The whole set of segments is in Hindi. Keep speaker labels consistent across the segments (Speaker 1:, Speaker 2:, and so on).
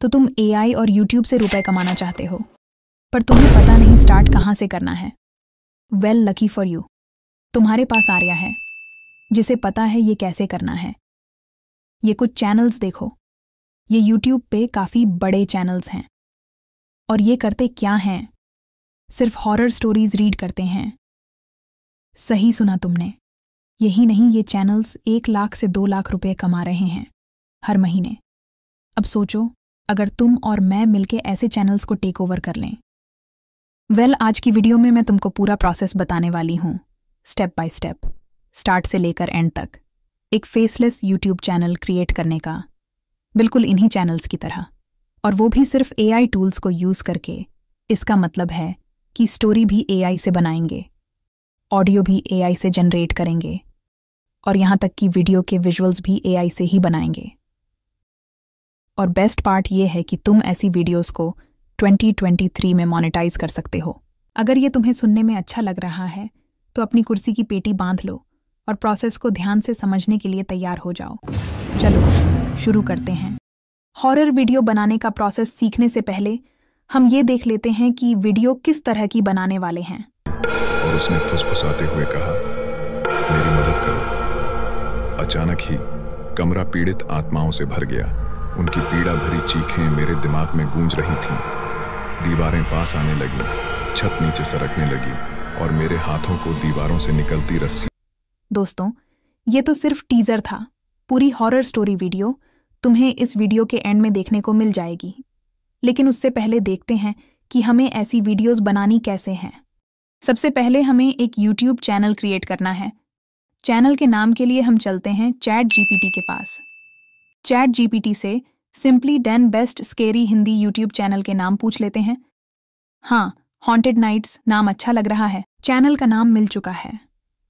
Speaker 1: तो तुम एआई और यूट्यूब से रुपए कमाना चाहते हो पर तुम्हें पता नहीं स्टार्ट कहाँ से करना है वेल लकी फॉर यू तुम्हारे पास आर्या है जिसे पता है ये कैसे करना है ये कुछ चैनल्स देखो ये यूट्यूब पे काफ़ी बड़े चैनल्स हैं और ये करते क्या हैं सिर्फ हॉरर स्टोरीज रीड करते हैं सही सुना तुमने यही नहीं ये चैनल्स एक लाख से दो लाख रुपए कमा रहे हैं हर महीने अब सोचो अगर तुम और मैं मिलके ऐसे चैनल्स को टेक ओवर कर लें वेल well, आज की वीडियो में मैं तुमको पूरा प्रोसेस बताने वाली हूँ स्टेप बाय स्टेप स्टार्ट से लेकर एंड तक एक फेसलेस यूट्यूब चैनल क्रिएट करने का बिल्कुल इन्हीं चैनल्स की तरह और वो भी सिर्फ ए टूल्स को यूज़ करके इसका मतलब है कि स्टोरी भी ए से बनाएंगे ऑडियो भी ए से जनरेट करेंगे और यहां तक कि वीडियो के विजुअल्स भी एआई से ही बनाएंगे और बेस्ट पार्ट ये है कि तुम ऐसी वीडियोस को 2023 में मोनेटाइज कर सकते हो अगर ये तुम्हें सुनने में अच्छा लग रहा है तो अपनी कुर्सी की पेटी बांध लो और प्रोसेस को ध्यान से समझने के लिए तैयार हो जाओ चलो शुरू करते हैं हॉरर वीडियो बनाने का प्रोसेस सीखने से पहले हम ये देख लेते हैं कि वीडियो किस तरह की बनाने वाले
Speaker 2: हैं और उसने फुसफुसाते हुए कहा मेरी मदद करो अचानक ही कमरा पीड़ित आत्माओं से भर गया उनकी पीड़ा भरी चीखें मेरे दिमाग में गूंज रही थीं। दीवारें पास आने लगी छत नीचे सरकने लगी और मेरे हाथों को दीवारों से निकलती रस्सी
Speaker 1: दोस्तों ये तो सिर्फ टीजर था पूरी हॉरर स्टोरी वीडियो तुम्हें इस वीडियो के एंड में देखने को मिल जाएगी लेकिन उससे पहले देखते हैं कि हमें ऐसी वीडियोस बनानी कैसे हैं सबसे पहले हमें एक YouTube चैनल क्रिएट करना है चैनल के नाम के लिए हम चलते हैं चैट जीपीटी के पास चैट जीपीटी से simply ten best scary Hindi YouTube channel के नाम पूछ लेते हैं हाँ हॉन्टेड नाइट्स नाम अच्छा लग रहा है चैनल का नाम मिल चुका है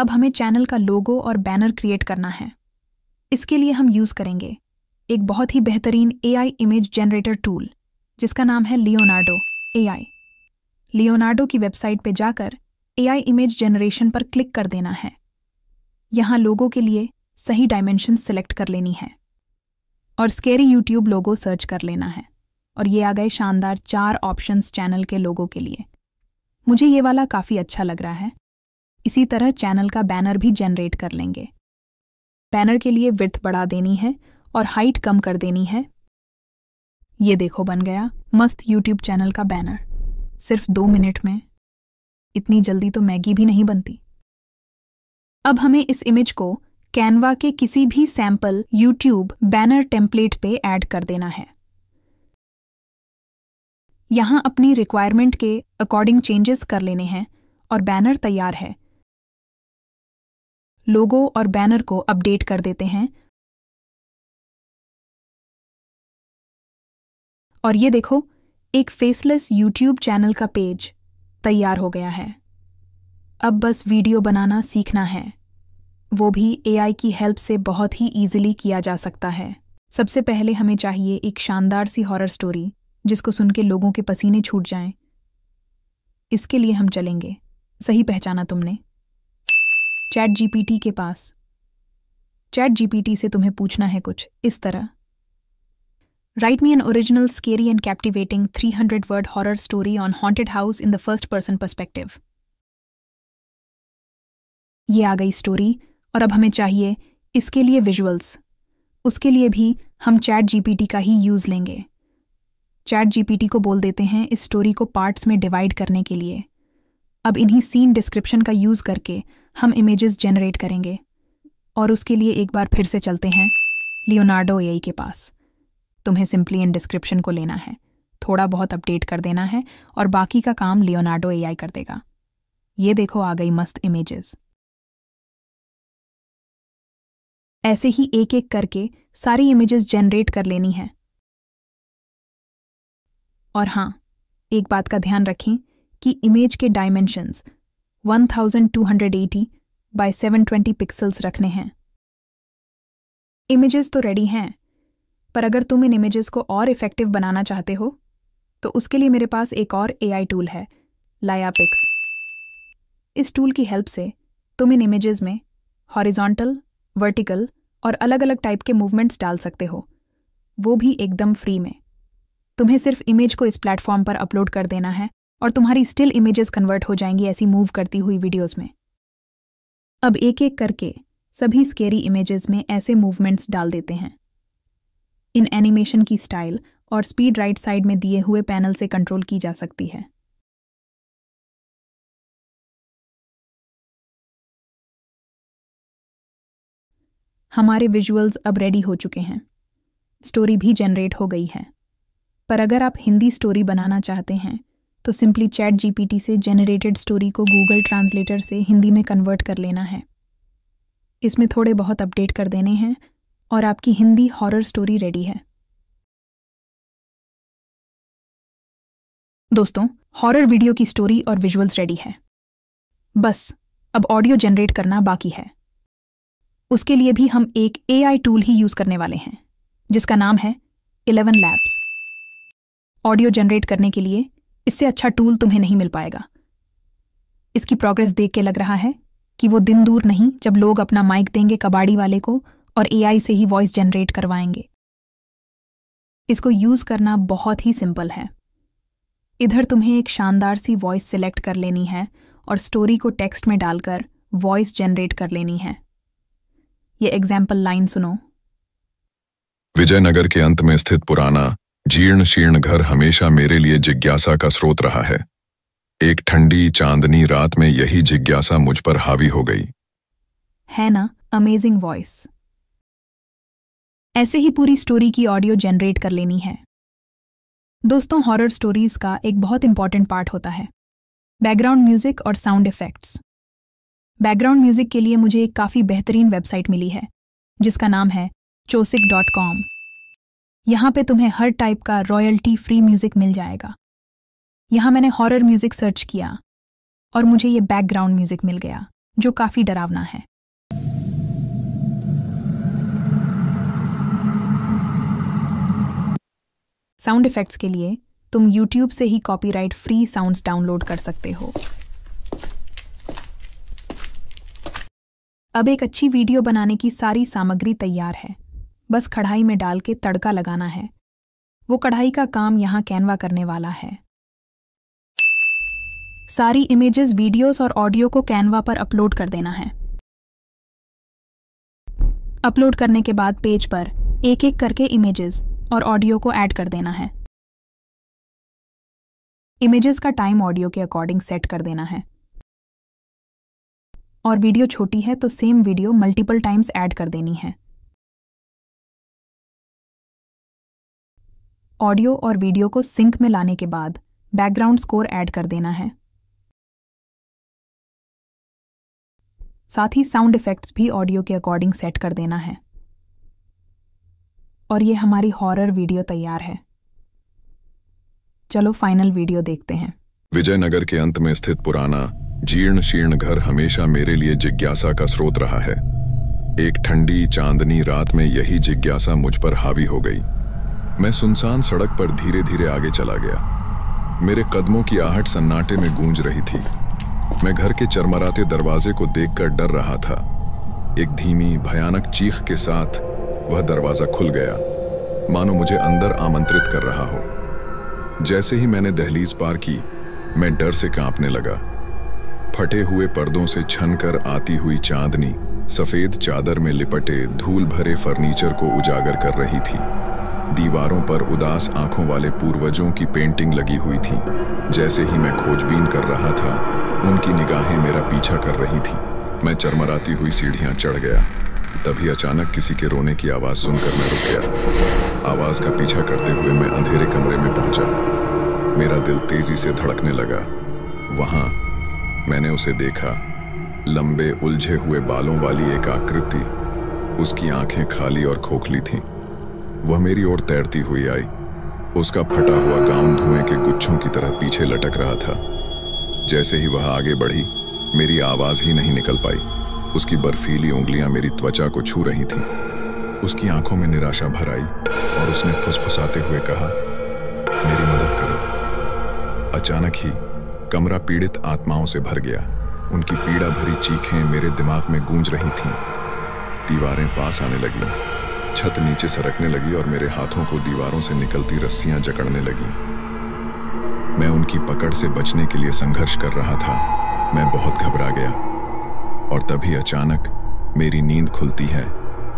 Speaker 1: अब हमें चैनल का लोगो और बैनर क्रिएट करना है इसके लिए हम यूज़ करेंगे एक बहुत ही बेहतरीन ए इमेज जनरेटर टूल जिसका नाम है लियोनार्डो ए लियोनार्डो की वेबसाइट पर जाकर ए इमेज जनरेशन पर क्लिक कर देना है यहां लोगों के लिए सही डायमेंशन सेलेक्ट कर लेनी है और स्केरी यूट्यूब लोगो सर्च कर लेना है और ये आ गए शानदार चार ऑप्शंस चैनल के लोगों के लिए मुझे ये वाला काफ़ी अच्छा लग रहा है इसी तरह चैनल का बैनर भी जनरेट कर लेंगे बैनर के लिए विर्थ बढ़ा देनी है और हाइट कम कर देनी है ये देखो बन गया मस्त यूट्यूब चैनल का बैनर सिर्फ दो मिनट में इतनी जल्दी तो मैगी भी नहीं बनती अब हमें इस इमेज को कैनवा के किसी भी सैंपल यूट्यूब बैनर टेम्पलेट पे ऐड कर देना है यहां अपनी रिक्वायरमेंट के अकॉर्डिंग चेंजेस कर लेने हैं और बैनर तैयार है लोगो और बैनर को अपडेट कर देते हैं और ये देखो एक फेसलेस यूट्यूब चैनल का पेज तैयार हो गया है अब बस वीडियो बनाना सीखना है वो भी एआई की हेल्प से बहुत ही ईजिली किया जा सकता है सबसे पहले हमें चाहिए एक शानदार सी हॉरर स्टोरी जिसको सुन के लोगों के पसीने छूट जाएं। इसके लिए हम चलेंगे सही पहचाना तुमने चैट जीपीटी के पास चैट जीपीटी से तुम्हें पूछना है कुछ इस तरह write me an original scary and captivating 300 word horror story on haunted house in the first person perspective ये आ गई स्टोरी और अब हमें चाहिए इसके लिए विजुअल्स उसके लिए भी हम चैट जीपीटी का ही यूज़ लेंगे चैट जीपीटी को बोल देते हैं इस स्टोरी को पार्ट्स में डिवाइड करने के लिए अब इन्हीं सीन डिस्क्रिप्शन का यूज़ करके हम इमेजेस जनरेट करेंगे और उसके लिए एक बार फिर से चलते हैं लियोनार्डो ए के पास तुम्हें सिंपली इन डिस्क्रिप्शन को लेना है थोड़ा बहुत अपडेट कर देना है और बाकी का काम लियोनार्डो ए कर देगा ये देखो आ गई मस्त इमेजेस ऐसे ही एक एक करके सारी इमेजेस जनरेट कर लेनी है और हां एक बात का ध्यान रखें कि इमेज के डायमेंशंस 1280 बाय 720 पिक्सल्स रखने हैं इमेजेस तो रेडी हैं पर अगर तुम इन इमेजेस को और इफेक्टिव बनाना चाहते हो तो उसके लिए मेरे पास एक और एआई टूल है लाया पिक्स इस टूल की हेल्प से तुम इन इमेजेस में हॉरिजॉन्टल वर्टिकल और अलग अलग टाइप के मूवमेंट्स डाल सकते हो वो भी एकदम फ्री में तुम्हें सिर्फ इमेज को इस प्लेटफॉर्म पर अपलोड कर देना है और तुम्हारी स्टिल इमेजेस कन्वर्ट हो जाएंगी ऐसी मूव करती हुई वीडियोस में अब एक एक करके सभी स्केरी इमेजेस में ऐसे मूवमेंट्स डाल देते हैं इन एनिमेशन की स्टाइल और स्पीड राइट साइड में दिए हुए पैनल से कंट्रोल की जा सकती है हमारे विजुअल्स अब रेडी हो चुके हैं स्टोरी भी जनरेट हो गई है पर अगर आप हिंदी स्टोरी बनाना चाहते हैं तो सिंपली चैट जीपीटी से जनरेटेड स्टोरी को गूगल ट्रांसलेटर से हिंदी में कन्वर्ट कर लेना है इसमें थोड़े बहुत अपडेट कर देने हैं और आपकी हिंदी हॉरर स्टोरी रेडी है दोस्तों हॉरर वीडियो की स्टोरी और विजुअल्स रेडी है बस अब ऑडियो जनरेट करना बाकी है उसके लिए भी हम एक एआई टूल ही यूज करने वाले हैं जिसका नाम है इलेवन लैब्स ऑडियो जनरेट करने के लिए इससे अच्छा टूल तुम्हें नहीं मिल पाएगा इसकी प्रोग्रेस देख के लग रहा है कि वो दिन दूर नहीं जब लोग अपना माइक देंगे कबाड़ी वाले को और एआई से ही वॉइस जनरेट करवाएंगे इसको यूज करना बहुत ही सिंपल है इधर तुम्हें एक शानदार सी वॉइस सिलेक्ट कर लेनी है और स्टोरी को टेक्स्ट में डालकर वॉइस जनरेट कर लेनी है ये एग्जाम्पल लाइन सुनो
Speaker 2: विजयनगर के अंत में स्थित पुराना जीर्ण शीर्ण घर हमेशा मेरे लिए जिज्ञासा का स्रोत रहा है एक ठंडी चांदनी रात में यही जिज्ञासा मुझ पर हावी हो गई
Speaker 1: है ना अमेजिंग वॉइस ऐसे ही पूरी स्टोरी की ऑडियो जनरेट कर लेनी है दोस्तों हॉरर स्टोरीज का एक बहुत इंपॉर्टेंट पार्ट होता है बैकग्राउंड म्यूजिक और साउंड इफेक्ट्स बैकग्राउंड म्यूजिक के लिए मुझे एक काफ़ी बेहतरीन वेबसाइट मिली है जिसका नाम है चोसिक डॉट कॉम यहाँ पर तुम्हें हर टाइप का रॉयल्टी फ्री म्यूजिक मिल जाएगा यहाँ मैंने हॉरर म्यूजिक सर्च किया और मुझे ये बैकग्राउंड म्यूजिक मिल गया जो काफ़ी डरावना है साउंड इफेक्ट्स के लिए तुम YouTube से ही कॉपीराइट फ्री साउंड्स डाउनलोड कर सकते हो अब एक अच्छी वीडियो बनाने की सारी सामग्री तैयार है बस कढ़ाई में डाल के तड़का लगाना है वो कढ़ाई का काम यहाँ कैनवा करने वाला है सारी इमेजेस वीडियोस और ऑडियो को कैनवा पर अपलोड कर देना है अपलोड करने के बाद पेज पर एक एक करके इमेजेस और ऑडियो को ऐड कर देना है इमेजेस का टाइम ऑडियो के अकॉर्डिंग सेट कर देना है और वीडियो छोटी है तो same video multiple times add कर देनी है ऑडियो और वीडियो को सिंक में लाने के बाद बैकग्राउंड स्कोर ऐड कर देना है साथ ही साउंड इफेक्ट्स भी ऑडियो के अकॉर्डिंग सेट कर देना है और ये हमारी हॉरर वीडियो तैयार है चलो फाइनल वीडियो देखते हैं
Speaker 2: विजयनगर के अंत में स्थित पुराना जीर्ण शीर्ण घर हमेशा मेरे लिए जिज्ञासा का स्रोत रहा है एक ठंडी चांदनी रात में यही जिज्ञासा मुझ पर हावी हो गई मैं सुनसान सड़क पर धीरे धीरे आगे चला गया मेरे कदमों की आहट सन्नाटे में गूंज रही थी मैं घर के चरमराते दरवाजे को देखकर डर रहा था एक धीमी भयानक चीख के साथ वह दरवाजा खुल गया मानो मुझे अंदर आमंत्रित कर रहा हो जैसे ही मैंने दहलीज पार की मैं डर से कांपने लगा फटे हुए पर्दों से छनकर आती हुई चांदनी सफेद चादर में लिपटे धूल भरे फर्नीचर को उजागर कर रही थी दीवारों पर उदास आंखों वाले पूर्वजों की पेंटिंग लगी हुई थी जैसे ही मैं खोजबीन कर रहा था उनकी निगाहें मेरा पीछा कर रही थी मैं चरमराती हुई सीढ़ियां चढ़ गया तभी अचानक किसी के रोने की आवाज़ सुनकर मैं रुक गया आवाज़ का पीछा करते हुए मैं अंधेरे कमरे में पहुंचा मेरा दिल तेजी से धड़कने लगा वहाँ मैंने उसे देखा लंबे उलझे हुए बालों वाली एक आकृति उसकी आंखें खाली और खोखली थीं। वह मेरी ओर तैरती हुई आई उसका फटा हुआ गाउन धुएं के गुच्छों की तरह पीछे लटक रहा था जैसे ही वह आगे बढ़ी मेरी आवाज ही नहीं निकल पाई उसकी बर्फीली उंगलियां मेरी त्वचा को छू रही थीं। उसकी आंखों में निराशा भर आई और उसने फुसफुसाते हुए कहा मेरी मदद करो अचानक ही कमरा पीड़ित आत्माओं से भर गया उनकी पीड़ा भरी चीखें मेरे दिमाग में गूंज रही थीं। दीवारें पास आने लगी छत नीचे सरकने लगी और मेरे हाथों को दीवारों से निकलती रस्सियां जकड़ने लगी मैं उनकी पकड़ से बचने के लिए संघर्ष कर रहा था मैं बहुत घबरा गया और तभी अचानक मेरी नींद खुलती है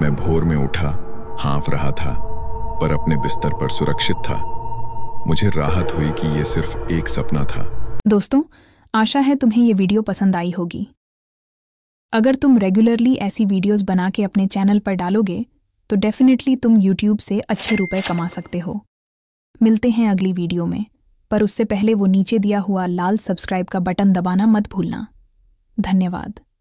Speaker 2: मैं भोर में उठा हाँफ रहा था पर अपने बिस्तर पर सुरक्षित था मुझे राहत हुई कि यह सिर्फ एक सपना था
Speaker 1: दोस्तों आशा है तुम्हें ये वीडियो पसंद आई होगी अगर तुम रेगुलरली ऐसी वीडियोस बना के अपने चैनल पर डालोगे तो डेफिनेटली तुम यूट्यूब से अच्छे रुपए कमा सकते हो मिलते हैं अगली वीडियो में पर उससे पहले वो नीचे दिया हुआ लाल सब्सक्राइब का बटन दबाना मत भूलना धन्यवाद